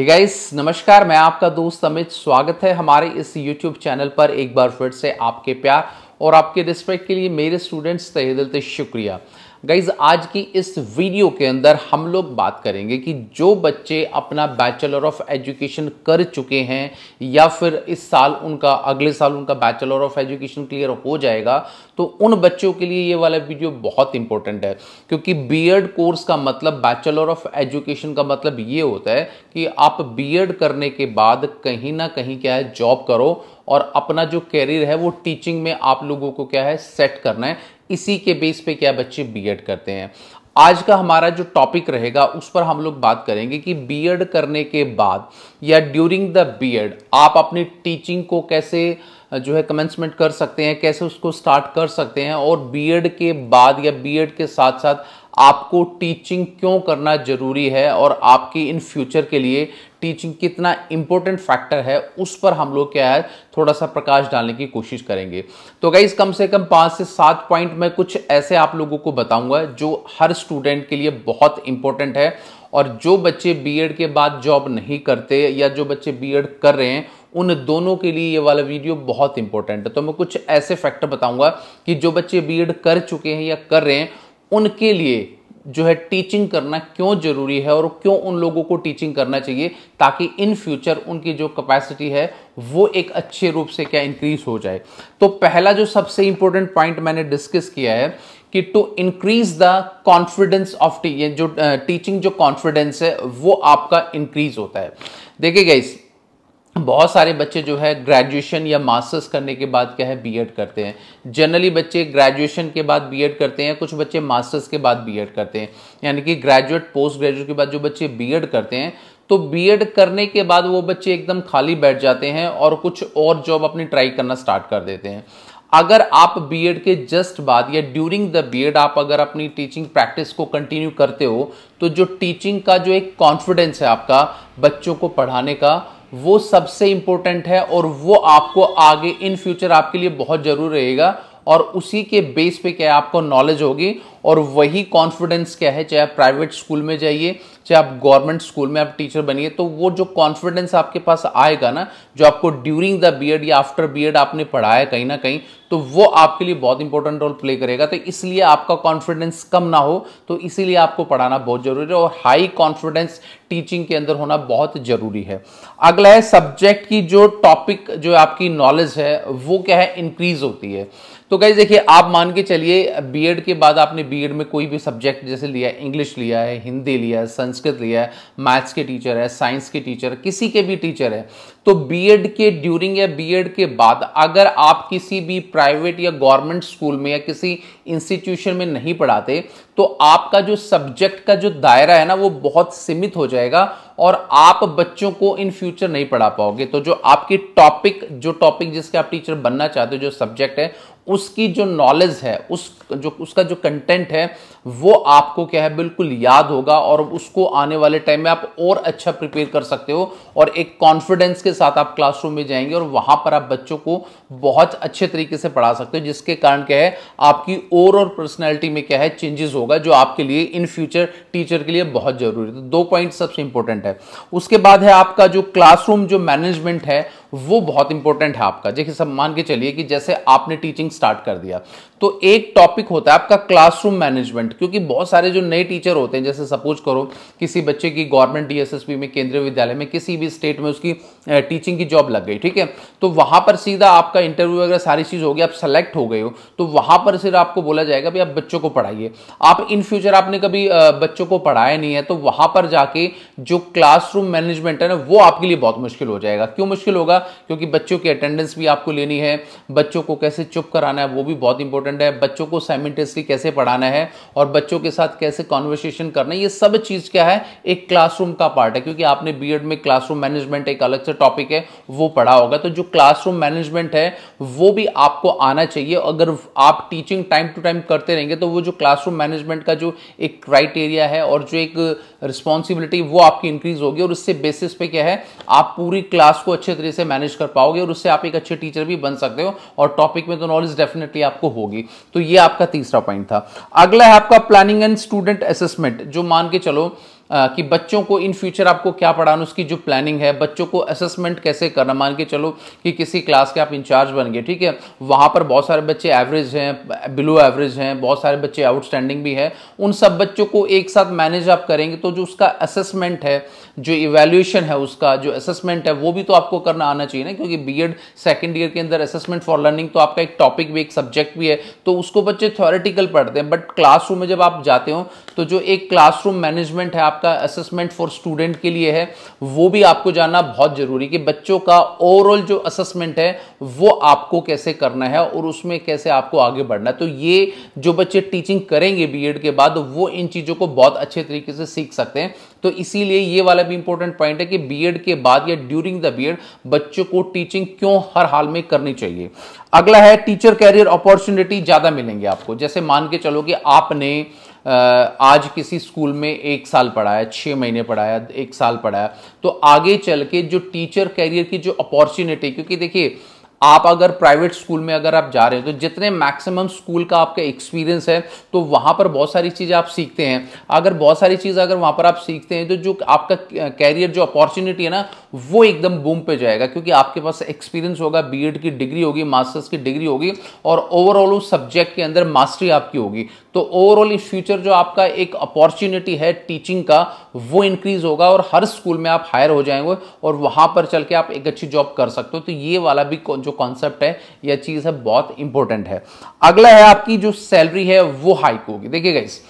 हे hey guys नमस्कार मैं आपका दोस्त अमित स्वागत है हमारे इस यूट्यूब चैनल पर एक बार फिर से आपके प्यार और आपके रिस्पेक्ट के लिए मेरे स्टूडेंट्स तहे दिल से शुक्रिया गाइज आज की इस वीडियो के अंदर हम लोग बात करेंगे कि जो बच्चे अपना बैचलर ऑफ एजुकेशन कर चुके हैं या फिर इस साल उनका अगले साल उनका बैचलर ऑफ एजुकेशन क्लियर हो जाएगा तो उन बच्चों के लिए ये वाला वीडियो बहुत इंपॉर्टेंट है क्योंकि बीएड कोर्स e का मतलब बैचलर ऑफ एजुकेशन का मतलब ये होता है कि आप बीएड e करने के बाद कहीं ना कहीं क्या है जॉब करो और अपना जो कैरियर है वो टीचिंग में आप लोगों को क्या है सेट करना है इसी के बेस पे क्या बच्चे बीएड करते हैं आज का हमारा जो टॉपिक रहेगा उस पर हम लोग बात करेंगे कि बीएड करने के बाद या ड्यूरिंग द बीएड आप अपनी टीचिंग को कैसे जो है कमेंसमेंट कर सकते हैं कैसे उसको स्टार्ट कर सकते हैं और बीएड के बाद या बीएड के साथ साथ आपको टीचिंग क्यों करना ज़रूरी है और आपकी इन फ्यूचर के लिए टीचिंग कितना इंपॉर्टेंट फैक्टर है उस पर हम लोग क्या है थोड़ा सा प्रकाश डालने की कोशिश करेंगे तो गाइज कम से कम पाँच से सात पॉइंट मैं कुछ ऐसे आप लोगों को बताऊंगा जो हर स्टूडेंट के लिए बहुत इंपॉर्टेंट है और जो बच्चे बीएड के बाद जॉब नहीं करते या जो बच्चे बीएड कर रहे हैं उन दोनों के लिए ये वाला वीडियो बहुत इंपॉर्टेंट है तो मैं कुछ ऐसे फैक्टर बताऊंगा कि जो बच्चे बीएड कर चुके हैं या कर रहे हैं उनके लिए जो है टीचिंग करना क्यों ज़रूरी है और क्यों उन लोगों को टीचिंग करना चाहिए ताकि इन फ्यूचर उनकी जो कैपेसिटी है वो एक अच्छे रूप से क्या इंक्रीज हो जाए तो पहला जो सबसे इंपॉर्टेंट पॉइंट मैंने डिस्कस किया है कि to increase the confidence of T जो टीचिंग जो कॉन्फिडेंस है वो आपका इंक्रीज होता है देखिए गाइस बहुत सारे बच्चे जो है ग्रेजुएशन या मास्टर्स करने के बाद क्या है बीएड करते हैं जनरली बच्चे ग्रेजुएशन के बाद बीएड करते हैं कुछ बच्चे मास्टर्स के बाद बीएड करते हैं यानी कि ग्रेजुएट पोस्ट ग्रेजुएट के बाद जो बच्चे बीएड करते हैं तो बीएड करने के बाद वो बच्चे एकदम खाली बैठ जाते हैं और कुछ और जॉब अपनी ट्राई करना स्टार्ट कर देते हैं अगर आप बीएड के जस्ट बाद या ड्यूरिंग द बीएड आप अगर अपनी टीचिंग प्रैक्टिस को कंटिन्यू करते हो तो जो टीचिंग का जो एक कॉन्फिडेंस है आपका बच्चों को पढ़ाने का वो सबसे इंपॉर्टेंट है और वो आपको आगे इन फ्यूचर आपके लिए बहुत जरूर रहेगा और उसी के बेस पे क्या है आपको नॉलेज होगी और वही कॉन्फिडेंस क्या है चाहे प्राइवेट स्कूल में जाइए चाहे आप गवर्नमेंट स्कूल में आप टीचर बनिए तो वो जो कॉन्फिडेंस आपके पास आएगा ना जो आपको ड्यूरिंग द बी या आफ्टर बी आपने पढ़ाया कहीं ना कहीं तो वो आपके लिए बहुत इंपॉर्टेंट रोल प्ले करेगा तो इसलिए आपका कॉन्फिडेंस कम ना हो तो इसीलिए आपको पढ़ाना बहुत जरूरी है और हाई कॉन्फिडेंस टीचिंग के अंदर होना बहुत जरूरी है अगला है सब्जेक्ट की जो टॉपिक जो आपकी नॉलेज है वो क्या है इंक्रीज होती है तो कहीं देखिए आप मान के चलिए बीएड के बाद आपने बीएड में कोई भी सब्जेक्ट जैसे लिया इंग्लिश लिया है हिंदी लिया है संस्कृत संस्कृत लिया है मैथ्स के टीचर है साइंस के टीचर किसी के भी टीचर है तो बीएड के ड्यूरिंग या बीएड के बाद अगर आप किसी भी प्राइवेट या गवर्नमेंट स्कूल में या किसी इंस्टीट्यूशन में नहीं पढ़ाते तो आपका जो सब्जेक्ट का जो दायरा है ना वो बहुत सीमित हो जाएगा और आप बच्चों को इन फ्यूचर नहीं पढ़ा पाओगे तो जो आपकी टॉपिक जो टॉपिक जिसके आप टीचर बनना चाहते हो जो सब्जेक्ट है उसकी जो नॉलेज है उस जो उसका जो कंटेंट है वो आपको क्या है बिल्कुल याद होगा और उसको आने वाले टाइम में आप और अच्छा प्रिपेयर कर सकते हो और एक कॉन्फिडेंस के साथ आप क्लासरूम में जाएंगे और वहां पर आप बच्चों को बहुत अच्छे तरीके से पढ़ा सकते हो जिसके कारण क्या है आपकी ओवरऑल पर्सनैलिटी में क्या है चेंजेस होगा जो आपके लिए इन फ्यूचर टीचर के लिए बहुत जरूरी है तो दो पॉइंट सबसे इंपॉर्टेंट है उसके बाद है आपका जो क्लासरूम जो मैनेजमेंट है वो बहुत इंपॉर्टेंट है आपका देखिए सब मान के चलिए कि जैसे आपने टीचिंग स्टार्ट कर दिया तो एक टॉपिक होता है आपका क्लासरूम मैनेजमेंट क्योंकि बहुत सारे जो नए टीचर होते हैं जैसे सपोज करो किसी बच्चे की गवर्नमेंट डीएसएसपी में केंद्रीय विद्यालय में किसी भी स्टेट में उसकी टीचिंग की जॉब लग गई ठीक है तो वहां पर सीधा आपका इंटरव्यू वगैरह सारी चीज होगी आप सेलेक्ट हो गए हो तो वहां पर सिर्फ आपको बोला जाएगा भी आप बच्चों को पढ़ाइए आप इन फ्यूचर आपने कभी बच्चों को पढ़ाया नहीं है तो वहां पर जाके जो क्लासरूम मैनेजमेंट है ना वो आपके लिए बहुत मुश्किल हो जाएगा क्यों मुश्किल होगा रहेगा क्योंकि बच्चों की अटेंडेंस भी आपको लेनी है बच्चों को कैसे चुप कराना है वो भी बहुत इंपॉर्टेंट है बच्चों को साइमेंटेसली कैसे पढ़ाना है और बच्चों के साथ कैसे कॉन्वर्सेशन करना है ये सब चीज़ क्या है एक क्लासरूम का पार्ट है क्योंकि आपने बी में क्लासरूम मैनेजमेंट एक अलग से टॉपिक है वो पढ़ा होगा तो जो क्लासरूम मैनेजमेंट है वो भी आपको आना चाहिए अगर आप टीचिंग टाइम टू टाइम करते रहेंगे तो वो जो क्लासरूम मैनेजमेंट का जो एक क्राइटेरिया है और जो एक रिस्पॉन्सिबिलिटी वो आपकी इंक्रीज होगी और उससे बेसिस पे क्या है आप पूरी क्लास को अच्छे तरीके से मैनेज कर पाओगे और उससे आप एक अच्छे टीचर भी बन सकते हो और टॉपिक में तो नॉलेज डेफिनेटली आपको होगी तो ये आपका तीसरा पॉइंट था अगला है आपका प्लानिंग एंड स्टूडेंट असेसमेंट जो मान के चलो कि बच्चों को इन फ्यूचर आपको क्या पढ़ाना उसकी जो प्लानिंग है बच्चों को असेसमेंट कैसे करना मान के चलो कि किसी क्लास के आप इंचार्ज बन गए ठीक है वहाँ पर बहुत सारे बच्चे एवरेज हैं बिलो एवरेज हैं बहुत सारे बच्चे आउटस्टैंडिंग भी हैं उन सब बच्चों को एक साथ मैनेज आप करेंगे तो जो उसका असेसमेंट है जो इवेल्यूशन है उसका जो असेसमेंट है वो भी तो आपको करना आना चाहिए ना क्योंकि बी एड सेकेंड ईयर के अंदर असेसमेंट फॉर लर्निंग तो आपका एक टॉपिक भी एक सब्जेक्ट भी है तो उसको बच्चे थ्योरेटिकल पढ़ते हैं बट क्लासरूम में जब आप जाते हो तो जो एक क्लासरूम मैनेजमेंट है आप आपका असेसमेंट फॉर स्टूडेंट के लिए है वो भी आपको जानना बहुत जरूरी कि बच्चों का ओवरऑल जो असेसमेंट है वो आपको कैसे करना है और उसमें कैसे आपको आगे बढ़ना है तो ये जो बच्चे टीचिंग करेंगे बी के बाद वो इन चीज़ों को बहुत अच्छे तरीके से सीख सकते हैं तो इसीलिए ये वाला भी इंपॉर्टेंट पॉइंट है कि बी के बाद या ड्यूरिंग द बी बच्चों को टीचिंग क्यों हर हाल में करनी चाहिए अगला है टीचर कैरियर अपॉर्चुनिटी ज़्यादा मिलेंगे आपको जैसे मान के चलो कि आपने आज किसी स्कूल में एक साल पढ़ाया छः महीने पढ़ाया एक साल पढ़ाया तो आगे चल के जो टीचर कैरियर की जो अपॉर्चुनिटी क्योंकि देखिए आप अगर प्राइवेट स्कूल में अगर आप जा रहे हो तो जितने मैक्सिमम स्कूल का आपका एक्सपीरियंस है तो वहां पर बहुत सारी चीज़ें आप सीखते हैं अगर बहुत सारी चीज़ अगर वहां पर आप सीखते हैं तो जो आपका कैरियर जो अपॉर्चुनिटी है ना वो एकदम बूम पे जाएगा क्योंकि आपके पास एक्सपीरियंस होगा बी की डिग्री होगी मास्टर्स की डिग्री होगी और ओवरऑल उस सब्जेक्ट के अंदर मास्टरी आपकी होगी तो ओवरऑल इन फ्यूचर जो आपका एक अपॉर्चुनिटी है टीचिंग का वो इंक्रीज होगा और हर स्कूल में आप हायर हो जाएंगे और वहां पर चल के आप एक अच्छी जॉब कर सकते हो तो ये वाला भी जो जो कॉन्सेप्ट है यह चीज़ है बहुत इंपॉर्टेंट है अगला है आपकी जो सैलरी है वो हाइक होगी देखिए इस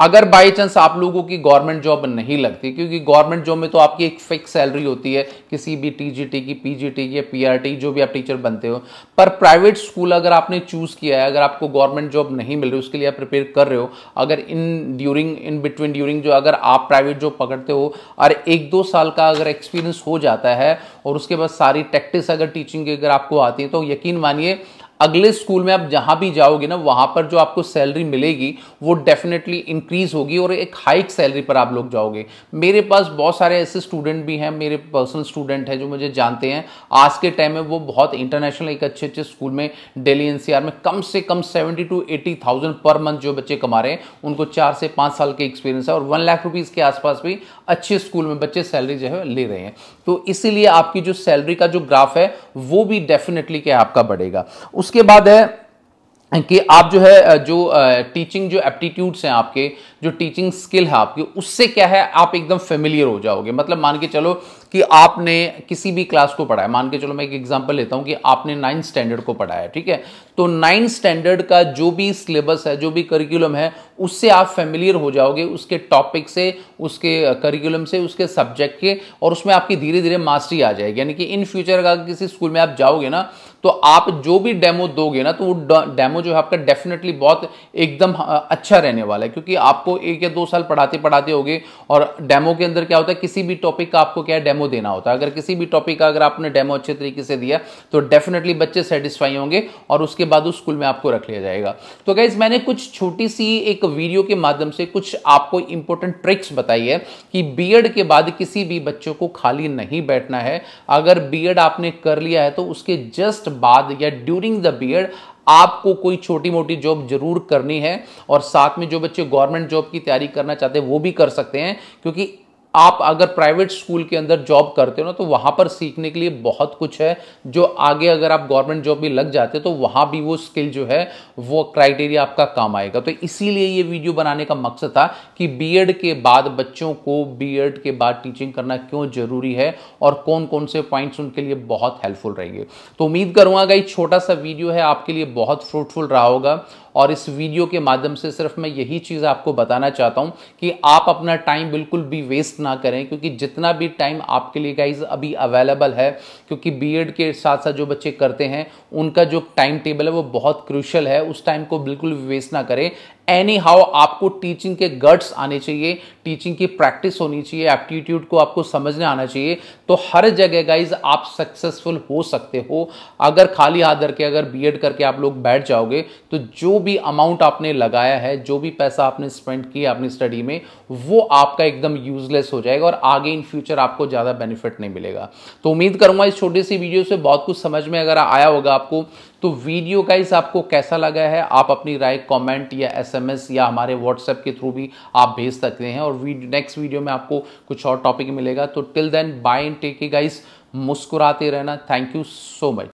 अगर बाई चांस आप लोगों की गवर्नमेंट जॉब नहीं लगती क्योंकि गवर्नमेंट जॉब में तो आपकी एक फिक्स सैलरी होती है किसी भी टीजीटी की पीजीटी की या पीआरटी जो भी आप टीचर बनते हो पर प्राइवेट स्कूल अगर आपने चूज किया है अगर आपको गवर्नमेंट जॉब नहीं मिल रही उसके लिए आप प्रिपेयर कर रहे हो अगर in during in between during जो अगर आप प्राइवेट जॉब पकड़ते हो और एक दो साल का अगर एक्सपीरियंस हो जाता है और उसके बाद सारी प्रैक्टिस अगर टीचिंग की अगर आपको आती है तो यकीन मानिए अगले स्कूल में आप जहां भी जाओगे ना वहां पर जो आपको सैलरी मिलेगी वो डेफिनेटली इंक्रीज होगी और एक हाइक सैलरी पर आप लोग जाओगे मेरे पास बहुत सारे ऐसे स्टूडेंट भी हैं मेरे पर्सनल स्टूडेंट हैं जो मुझे जानते हैं आज के टाइम में वो बहुत इंटरनेशनल एक अच्छे अच्छे स्कूल में डेली एनसीआर में कम से कम seventy two eighty thousand per month जो बच्चे कमा रहे हैं उनको चार से पाँच साल के एक्सपीरियंस है और वन लाख रुपीज़ के आसपास भी अच्छे स्कूल में बच्चे सैलरी जो है ले रहे हैं तो इसीलिए आपकी जो सैलरी का जो ग्राफ है वो भी डेफिनेटली क्या आपका बढ़ेगा उस उसके बाद है कि आप जो है जो टीचिंग जो एप्टीट्यूड्स हैं आपके जो टीचिंग स्किल है आपकी उससे क्या है आप एकदम फेमिलियर हो जाओगे मतलब मान के चलो कि आपने किसी भी क्लास को पढ़ाया मान के चलो मैं एक एग्जांपल लेता हूं कि आपने नाइन्थ स्टैंडर्ड को पढ़ाया ठीक है तो नाइन्थ स्टैंडर्ड का जो भी सिलेबस है जो भी करिकुलम है उससे आप फेमिलियर हो जाओगे उसके टॉपिक से उसके करिकुलम से उसके सब्जेक्ट के और उसमें आपकी धीरे धीरे मास्टरी आ जाएगी यानी कि इन फ्यूचर अगर किसी स्कूल में आप जाओगे ना तो आप जो भी डेमो दोगे ना तो वो डेमो जो है आपका डेफिनेटली बहुत एकदम अच्छा रहने वाला है क्योंकि आपको एक या दो साल पढ़ाते पढ़ाते होगे और डेमो के अंदर क्या होता है किसी भी टॉपिक का आपको क्या डेमो देना होता है अगर किसी भी टॉपिक का अगर आपने डेमो अच्छे तरीके से दिया तो डेफिनेटली बच्चे सेटिस्फाई होंगे और उसके बाद उस स्कूल में आपको रख लिया जाएगा तो गाइज मैंने कुछ छोटी सी एक वीडियो के माध्यम से कुछ आपको इंपॉर्टेंट ट्रिक्स बताई है कि बी के बाद किसी भी बच्चों को खाली नहीं बैठना है अगर बी आपने कर लिया है तो उसके जस्ट जस्ट बाद या ड्यूरिंग द बीएड आपको कोई छोटी मोटी जॉब जरूर करनी है और साथ में जो बच्चे गवर्नमेंट जॉब की तैयारी करना चाहते हैं वो भी कर सकते हैं क्योंकि आप अगर प्राइवेट स्कूल के अंदर जॉब करते हो ना तो वहाँ पर सीखने के लिए बहुत कुछ है जो आगे अगर आप गवर्नमेंट जॉब में लग जाते हो तो वहाँ भी वो स्किल जो है वो क्राइटेरिया आपका काम आएगा तो इसीलिए ये वीडियो बनाने का मकसद था कि बीएड के बाद बच्चों को बीएड के बाद टीचिंग करना क्यों जरूरी है और कौन कौन से पॉइंट्स उनके लिए बहुत हेल्पफुल रहेंगे तो उम्मीद करूँगा ये छोटा सा वीडियो है आपके लिए बहुत फ्रूटफुल रहा होगा और इस वीडियो के माध्यम से सिर्फ मैं यही चीज़ आपको बताना चाहता हूँ कि आप अपना टाइम बिल्कुल भी वेस्ट ना करें क्योंकि जितना भी टाइम आपके लिए गाइज अभी अवेलेबल है क्योंकि बीएड के साथ साथ जो बच्चे करते हैं उनका जो टाइम टेबल है वो बहुत क्रूशल है उस टाइम को बिल्कुल वेस्ट ना करें एनी हाउ आपको टीचिंग के गट्स आने चाहिए टीचिंग की प्रैक्टिस होनी चाहिए एप्टीट्यूड को आपको समझने आना चाहिए तो हर जगह गाइज आप सक्सेसफुल हो सकते हो अगर खाली हाथ धर के अगर बीएड करके आप लोग बैठ जाओगे तो जो भी अमाउंट आपने लगाया है जो भी पैसा आपने स्पेंड किया अपनी स्टडी में वो आपका एकदम यूजलेस हो जाएगा और आगे इन फ्यूचर आपको ज़्यादा बेनिफिट नहीं मिलेगा तो उम्मीद करूंगा इस छोटी सी वीडियो से बहुत कुछ समझ में अगर आया होगा आपको तो वीडियो गाइस आपको कैसा लगा है आप अपनी राय कमेंट या एसएमएस या हमारे व्हाट्सएप के थ्रू भी आप भेज सकते हैं और वीडियो, नेक्स्ट वीडियो में आपको कुछ और टॉपिक मिलेगा तो till then bye and take guys मुस्कुराते रहना थैंक यू सो मच